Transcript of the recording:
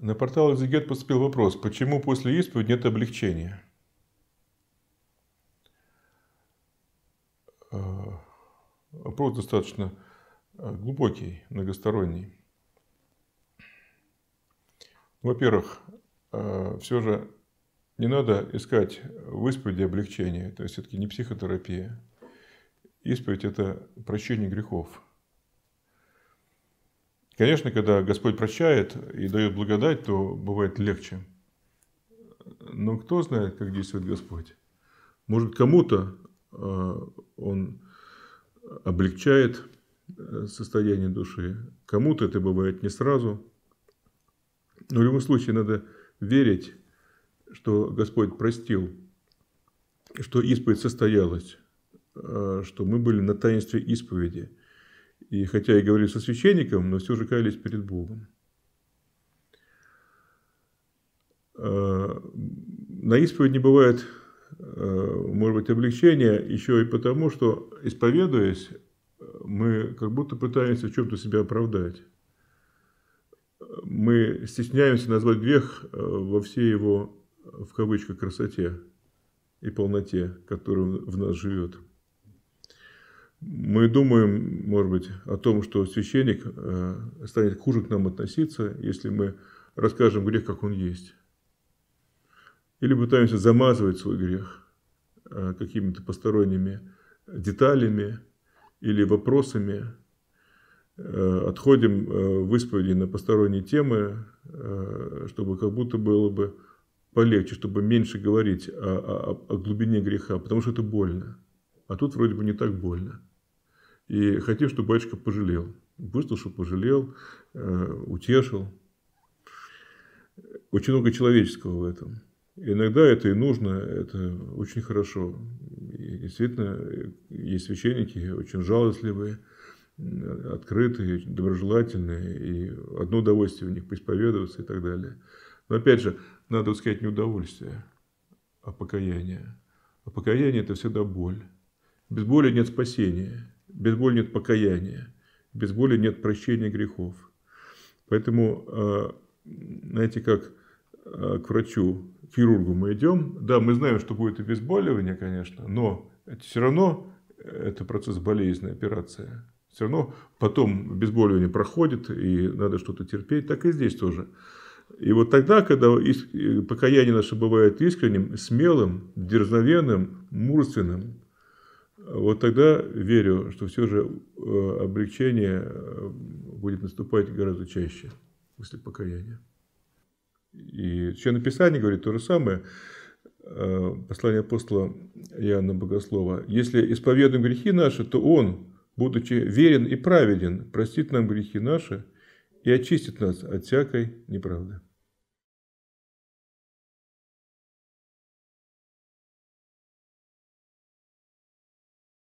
На портал Экзегет поступил вопрос, почему после исповеди нет облегчения? Э, вопрос достаточно э, глубокий, многосторонний. Во-первых, э, все же не надо искать в исповеди облегчения, это все-таки не психотерапия. Исповедь – это прощение грехов – Конечно, когда Господь прощает и дает благодать, то бывает легче. Но кто знает, как действует Господь? Может, кому-то э, Он облегчает э, состояние души, кому-то это бывает не сразу. Но в любом случае надо верить, что Господь простил, что исповедь состоялась, э, что мы были на таинстве исповеди – и хотя и говорили со священником, но все же каялись перед Богом. Э, на исповеди бывает, э, может быть, облегчение, еще и потому, что, исповедуясь, мы как будто пытаемся в чем-то себя оправдать. Мы стесняемся назвать грех э, во всей его, в кавычках, красоте и полноте, которая в нас живет. Мы думаем, может быть, о том, что священник э, станет хуже к нам относиться, если мы расскажем грех, как он есть. Или пытаемся замазывать свой грех э, какими-то посторонними деталями или вопросами, э, отходим в исповеди на посторонние темы, чтобы как будто было бы полегче, чтобы меньше говорить о, о, о глубине греха, потому что это больно. А тут вроде бы не так больно. И хотим, чтобы батюшка пожалел. Выслушал, пожалел, э, утешил. Очень много человеческого в этом. Иногда это и нужно, это очень хорошо. И действительно, есть священники очень жалостливые, открытые, доброжелательные, и одно удовольствие у них исповедоваться и так далее. Но опять же, надо сказать не удовольствие, а покаяние. А покаяние – это всегда боль. Без боли нет спасения. Без боли нет покаяния, без боли нет прощения грехов. Поэтому, э, знаете, как э, к врачу, к хирургу мы идем, да, мы знаем, что будет обезболивание, конечно, но это все равно э, это процесс болезненной операция. Все равно потом обезболивание проходит, и надо что-то терпеть, так и здесь тоже. И вот тогда, когда покаяние наше бывает искренним, смелым, дерзновенным, мужественным, вот тогда верю, что все же э, облегчение э, будет наступать гораздо чаще после покаяния. И члены Писания говорит то же самое. Э, послание апостола Иоанна Богослова. «Если исповедуем грехи наши, то Он, будучи верен и праведен, простит нам грехи наши и очистит нас от всякой неправды».